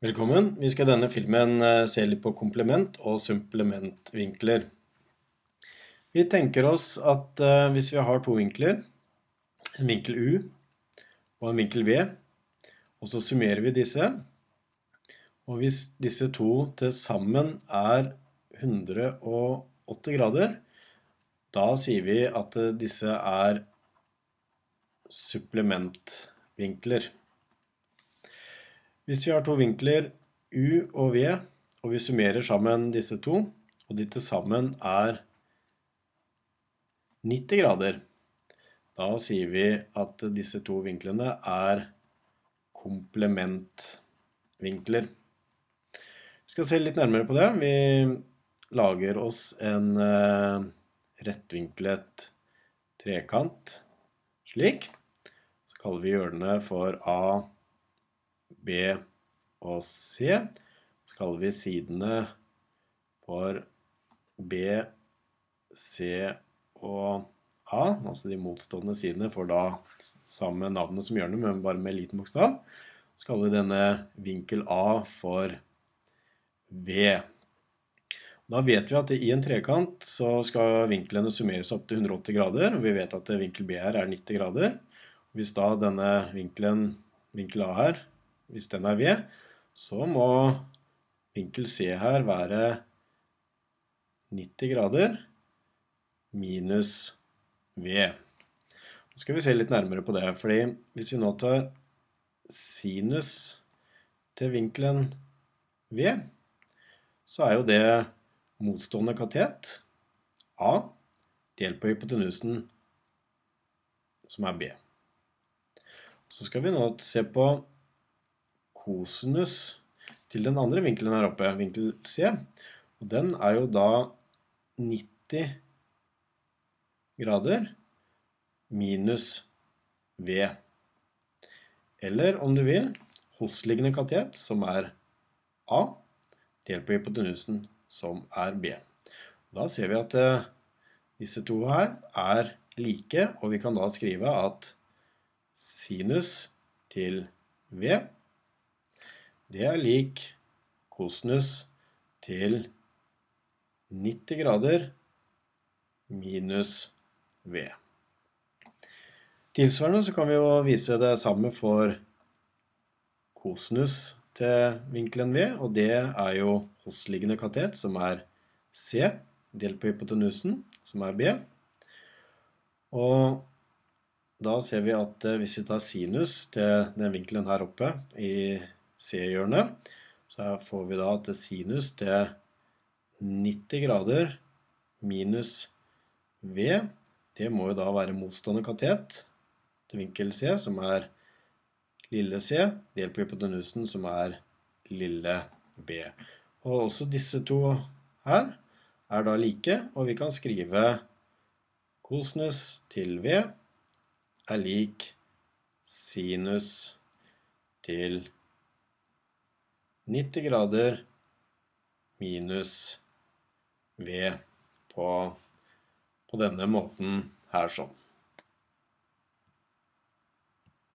Velkommen. Vi skal i denne filmen eh, se litt på komplement- og supplementvinkler. Vi tenker oss at eh, hvis vi har to vinkler, en vinkel U og en vinkel V, og så summerer vi disse, og hvis disse to til sammen er 180 grader, da sier vi at eh, disse er supplementvinkler. Hvis vi har to vinkler u og v, og vi summerer sammen disse to, og de til sammen er 90 grader, da sier vi at disse to vinklene er komplementvinkler. Vi skal se litt nærmere på det. Vi lager oss en eh, rettvinklet trekant slik. Så kaller vi hjørnet for A, B og C. Så kaller vi sidene for B, C og A. Altså de motstående sidene får da samme navnet som hjørnet, men bare med liten bokstav. Så kaller vi denne vinkel A for V. Da vet vi at i en trekant så skal vinklene summeres opp til 180 grader. og Vi vet at vinkel B her er 90 grader. Hvis da denne vinkelen, vinkel A her hvis den er ved, så må vinkel C her være 90 grader minus V. Nå skal vi se litt nærmere på det, fordi hvis vi nå tar sinus til vinkelen V, så er jo det motstående katet A delt på hypotenusen, som er B. Så skal vi nå se på kosinus til den andre vinkelen her oppe, vinkel C. Og den er jo da 90 grader minus V. Eller om du vil, hosliggende katet, som er A, delt på hypotenusen, som er B. Da ser vi at eh, disse to her er like, og vi kan da skrive at sinus til V det er lik kosinus til 90 grader minus V. Tilsvarende så kan vi jo vise det samme for kosinus til vinkelen V, og det er jo hostliggende katet, som er C, delt på hypotenusen, som er B. Og da ser vi at eh, hvis vi tar sinus til den vinkelen her oppe i C-hjørnet. Så her får vi da at sinus det er 90 grader minus V. Det må jo da være motstående katet til vinkel C, som er lille c, delt på hypotenusen, som er lille b. Og også disse to her er da like, og vi kan skrive kosinus til v er lik sinus til v. 90 grader minus V på, på denne måten her sånn.